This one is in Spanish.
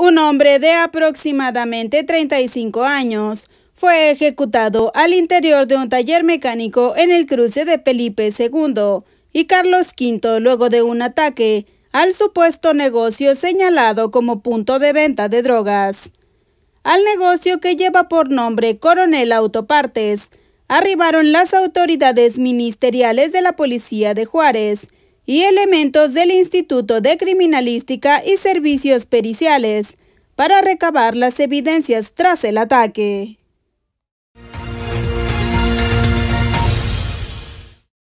Un hombre de aproximadamente 35 años fue ejecutado al interior de un taller mecánico en el cruce de Felipe II y Carlos V luego de un ataque al supuesto negocio señalado como punto de venta de drogas. Al negocio que lleva por nombre Coronel Autopartes, arribaron las autoridades ministeriales de la Policía de Juárez, y elementos del Instituto de Criminalística y Servicios Periciales para recabar las evidencias tras el ataque.